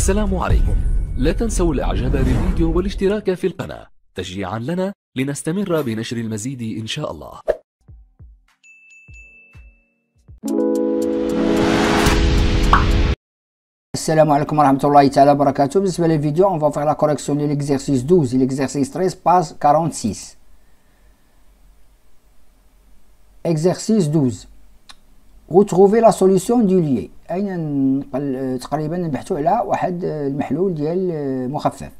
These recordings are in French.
السلام عليكم لا تنسوا الاعجاب بالفيديو والاشتراك في القناة تشجيعا لنا لنستمر بنشر المزيد ان شاء الله السلام عليكم ورحمه الله تعالى وبركاته بالنسبه للفيديو اون va لا la correction de 12 ليكزارسيس 13 باز 46 اكزارسيس 12 retrouver la solution du lié اين تقريبا نبحثوا على واحد المحلول ديال مخفف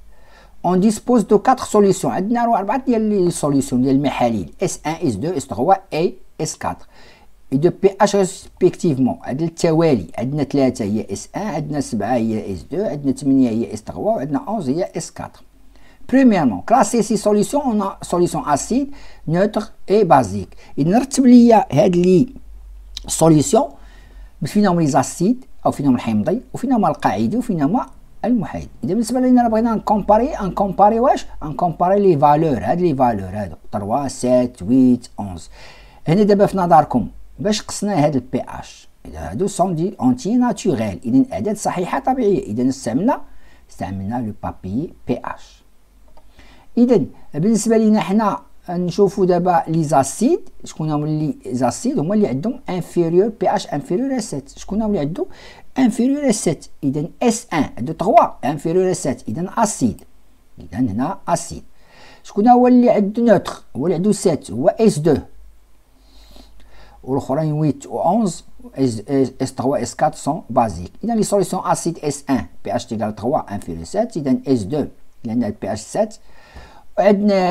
اون ديسبوز دو 4 solutions عندنا اربعه ديال لي سوليسيون ديال المحاليل اس 1 اس 2 اس 3 اي اس 4 et de pH respectivement ريسبكتيفمون التوالي عندنا 3 هي اس 1 عندنا 7 هي اس 2 عندنا 8 هي اس 3 وعندنا 11 هي اس 4 Premièrement, classer ces solutions, on a solution acide, neutre et basique. Il n'y a السوليسيون فينا هما لي زاسيد او فينا هما الحمضي وفينا هما القاعدي وفينا هما المحايد اذا بالنسبه لنا بغينا نكومباري نكومباري واش نكومباري لي فالور هاد لي فالور هادو 3 7 8 11 هنا دابا في نظركم باش قصنا هاد البي اش اذا هادو سون دي اونتي ناتوريل اذا اعداد صحيحه طبيعيه اذا استعملنا استعملنا لو بابي بي اش اذا بالنسبه لينا حنا On chauffe les acides, je connais les acides, donc inférieur pH inférieur à 7 je qu'on où inférieur à 7 il y a S1 de 3 inférieur à 7 il y a acide, il y a acide. Je qu'on neutre, y S2, le rang 8 ou 11 S3 S4 sont basiques. Il y a les solutions acides S1 pH 3 inférieur à 7 S2 il pH 7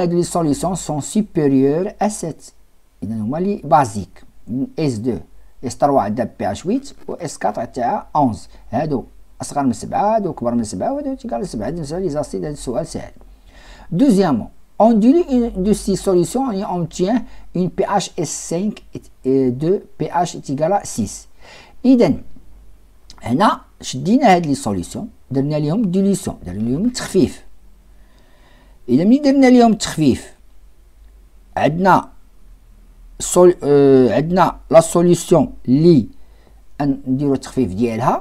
les solutions sont supérieures à cette anomalie basique S2 S3 عندها بي pH 8 S4 تاعها 11 donc اصغر من 7 هادو كبر من 7 وهادو تيقال 7 بالنسبه On dilue une de ces solutions et on obtient une pH S5 et de pH est égal à 6. Idem, هنا شدينا هاد لي solutions, درنا ليهم ديليسيون درنا ليهم تخفيف إذا ملي درنا اليوم التخفيف عندنا سول آه عندنا لا سوليسيون لي نديرو التخفيف ديالها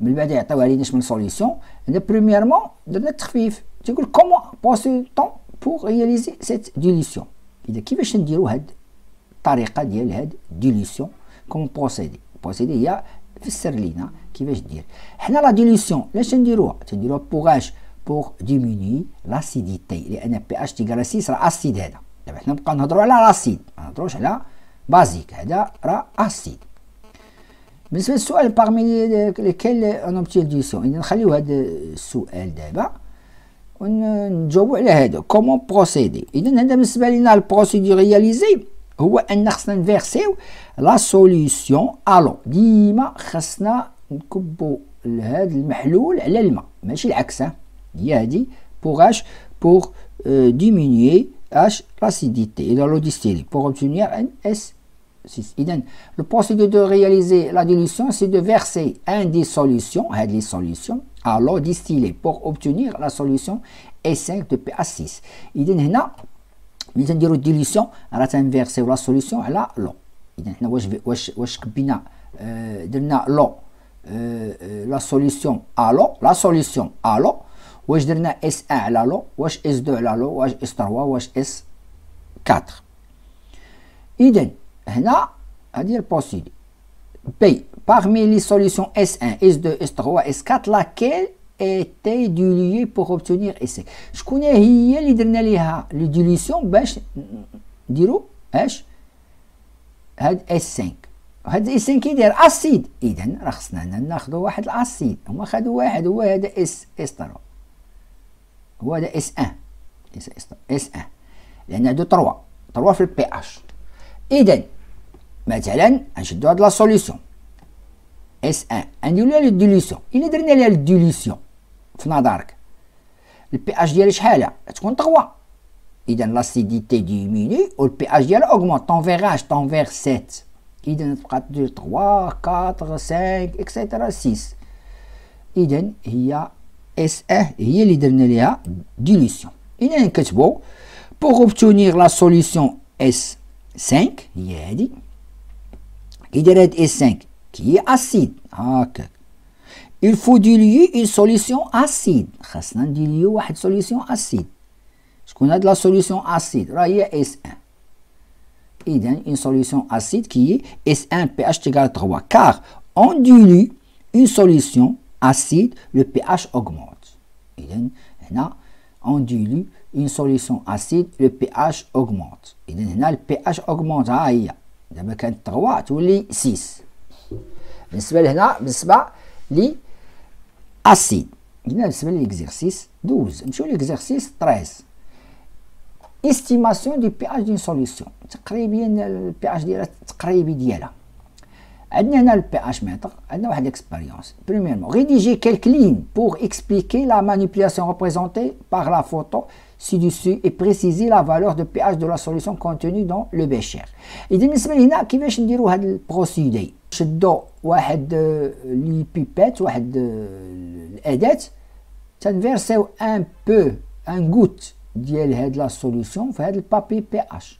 من بعد يعطيوها علينا شمن سوليسيون هنا بريميرمون درنا التخفيف تيقول كومون باسي طون بوغ رياليزي سيت ديليسيون اذا كيفاش نديرو هاد الطريقه ديال هاد ديليسيون كوم بروسيدي بروسيدي هي فسر لينا كيفاش دير حنا لا ديليسيون لاش نديروها تنديروها بوغاش بور ديمينوي لاسيديتي لان بي اتش تيكال 6 راه اسيد هذا دابا حنا نبقاو نهضروا على اسيد ما نهضروش على بازيك هذا راه اسيد بالنسبه للسؤال باغمي ليكيل اون اوبتيل دي سو يعني نخليو هذا السؤال دابا ونجاوبوا على هذا كومون بروسيدي اذا هذا بالنسبه لينا البروسيدي رياليزي هو ان خصنا نفيرسيو لا سوليسيون الو ديما خصنا نكبو هذا المحلول على الماء ماشي العكس dit pour H pour euh, diminuer H l'acidité dans l'eau distillée pour obtenir un S6. Le procédé de réaliser la dilution, c'est de verser un des solutions, des solutions à l'eau distillée pour obtenir la solution S5 de pa 6 Il y la une راه la لا euh, euh, la على لو اذا حنا واش واش واش واش درنا اس ان على لو واش اس دو على لو واش اس 3 واش اس 4 اذا هنا هذه البوسيبل بي parmi les solutions S1, S2, S3, S4 laquelle était diluée pour obtenir s شكون هي اللي درنا ليها لي ديليسيون باش نديرو اش هاد S5 هاد اس 5 كي داير اسيد اذا راه خصنا ناخذ واحد الاسيد هما خدوا واحد هو هذا اس اس 3 هو هذا اس ان اس اس ان لان عنده تروا تروا في البي اش اذا مثلا نشدو هاد لا سوليسيون اس ان نديرو لها الديليسيون الا درنا لها الديليسيون في نظرك البي اش ديالها شحال تكون 3 اذا لاسيديتي ديميني والبي اش ديالها اوغمونت طون فيغ اش طون فيغ 7 اذا تبقى تدير 3 4 5 اكسيتيرا 6 اذا هي s et il dilution. Il y a une Pour obtenir la solution S5, il y a S5, qui est acide. Il faut diluer une solution acide. Il faut diluer une solution acide. qu'on a de la solution acide. Là, il y a S1. Il y a une solution acide qui est S1 pH égale 3. Car on dilue une solution acide, le pH augmente. Et là, on a en une solution acide, le pH augmente. Et là, le pH augmente. Ah, il y a. y a 3, ou 6. Mais c'est l'exercice 12. Je l'exercice 13. Estimation du pH d'une solution. C'est très bien le pH nous a le pH-mètre, a une expérience. Premièrement, rédiger quelques lignes pour expliquer la manipulation représentée par la photo ci-dessus et préciser la valeur de pH de la solution contenue dans le bécher. Et de cette manière, elle a un peu de procédure. a un peu de pipette, elle le un peu de tête. Elle a versé un peu, un goutte de la solution, elle le papier pH.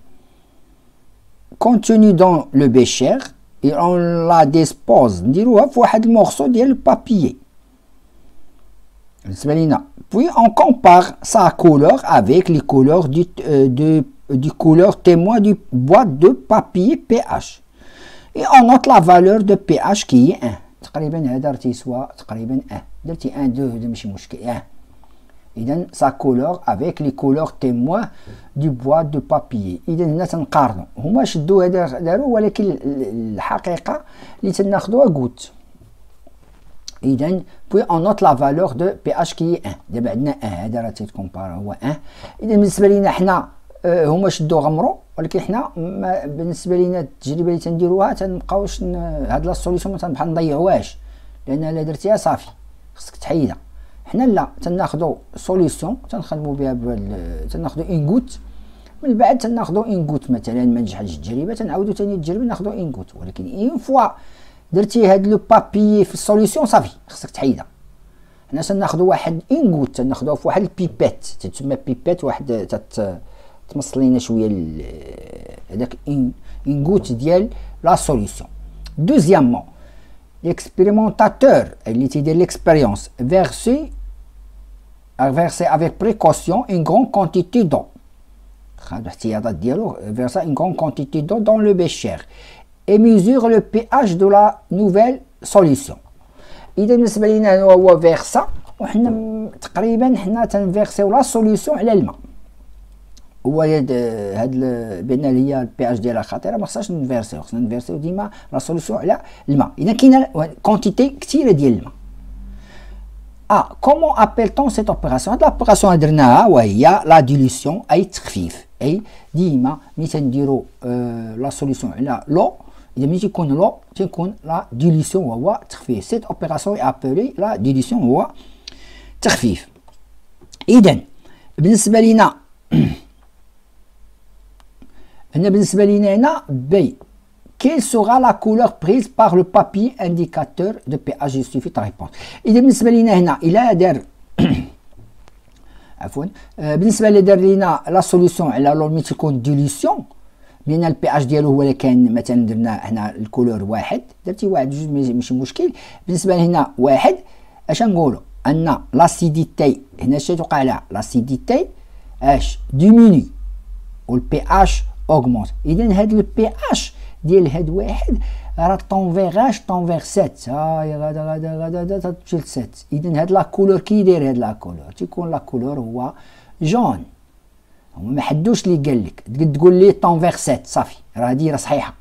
contenu dans le bécher et on la dispose نديروها في واحد المورceau ديال papier puis on compare sa couleur avec les couleurs du, euh, de, du couleur témoin du boîte de papier pH. Et on note la valeur de pH qui est 1. تقريبا هذا رتي تقريبا 1 درتي 1 2 ماشي مشكل 1 إذا سا كولور افيك لي كولور تيموا دو بوا دو بابيي إذا هنا تنقارنو هما شدو هدا دارو ولكن الحقيقة لي تناخدوها كوت إذا بوي أون نوت لا فالور دو بي اش كي ان دابا عندنا ان هدا راه تيتكومبار هو ان إذا بالنسبة لينا حنا euh, هما شدو غمرو ولكن حنا بالنسبه لينا التجربه لي تنديروها تنبقاوش هاد لا سوليسيون بحال نضيعوهاش لان الا درتيها صافي خصك تحيدها حنا لا تناخذوا سوليسيون تنخدموا بها بهاد تناخذوا غوت من بعد تناخذوا غوت مثلا ما نجحتش التجربه تنعاودوا ثاني التجربه ناخذوا غوت ولكن اون فوا درتي هاد لو بابي في السوليسيون صافي خصك تحيدها حنا تناخذوا واحد غوت تناخذوها في واحد البيبات تتسمى بيبات واحد تت تمص لينا شويه هذاك غوت ديال لا سوليسيون دوزيامون l'expérimentateur, اللي تيدير ليكسبيريونس فيرسي à avec précaution une grande quantité d'eau. Versa une grande quantité d'eau dans le bécher et mesure le pH de la nouvelle solution. Il versa, versé la solution elle-même. Vous voyez, il y a le pH de la chatera, mais ça, c'est une verse. C'est une verse, la solution est là, le main. Il y a une quantité qui est là, le ah, comment appelle-t-on cette opération L'opération adrénale, il y a la dilution et moi, Et dima, la solution, l'eau, il y a l'eau, la dilution ou Cette opération est appelée la dilution ou trifif. Iden, بالنسبة il بالنسبة لينا, quelle sera la couleur prise par le papier indicateur de pH justifie ta réponse اذا بالنسبه لينا هنا الى دار عفوا بالنسبه اللي دار لينا لا سوليسيون على لو تكون ديليسيون لان البي اش ديالو هو اللي كان مثلا درنا هنا الكولور واحد درتي واحد جوج ماشي مشكل بالنسبه لهنا واحد اش نقولوا ان لاسيديتي هنا اش توقع لها لاسيديتي اش ديميني والبي اش اوغمونت اذا هاد البي اش ديال هاد واحد راه فيغاش طون فيغ سات هاي غادا غادا غادا غادا تمشي لسات اذا هاد لاكولور كي داير هاد لاكولور تيكون لاكولور هو جون هما ما حدوش اللي قال لك تقول لي فيغ سات صافي راه هادي راه صحيحه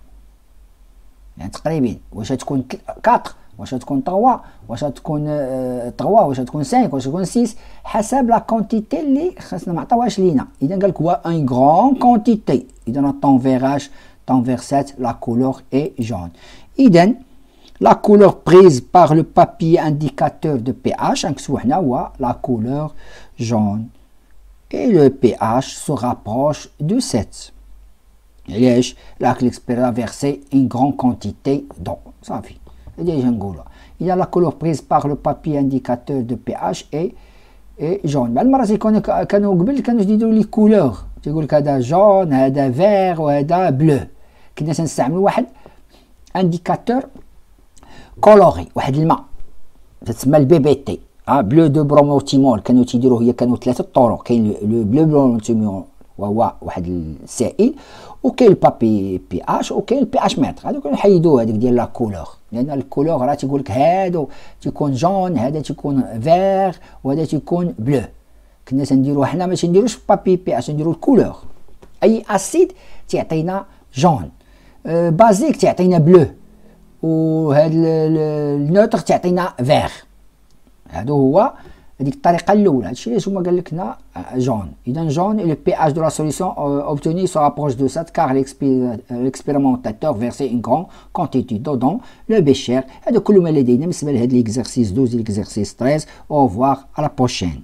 يعني تقريبا واش تكون 4 واش تكون 3 واش تكون 3 آه، واش تكون 5 واش تكون 6 حسب لا كونتيتي اللي خاصنا معطاوهاش لينا اذا قال لك هو ان غران كونتيتي اذا فيغاش Vers verset, la couleur est jaune. Idem, la couleur prise par le papier indicateur de pH, la couleur jaune. Et le pH se rapproche de 7. Là, l'expert a versé une grande quantité d'eau. Il y a la couleur prise par le papier indicateur de pH et, et jaune. Mais le maraz, quand on dit les couleurs, tu dis que jaune, vert ou bleu. كنا تنستعملوا واحد انديكاتور كولوري واحد الماء تسمى البي بي تي اه بلو دو بروموتيمول كانوا تيديروا هي كانوا ثلاثه الطرق كاين لو بلو بروموتيمول وهو واحد السائل وكاين البابي بي اش وكاين البي اش متر هذوك نحيدوه هذيك ديال لا كولور لان الكولور راه تيقول لك هادو تيكون جون هذا تيكون فيغ وهذا تيكون بلو كنا تنديرو حنا ما تنديروش بابي بي اش نديرو الكولور اي اسيد تيعطينا جون Euh, euh, le basique est bleu et le neutre est vert. C'est ce que je veux dire. Je veux dire que le pH de la solution euh, obtenue se rapproche de ça car l'expérimentateur versé une grande quantité dans Le bécher est de la même manière. Nous allons l'exercice 12 et l'exercice 13. Au revoir à la prochaine.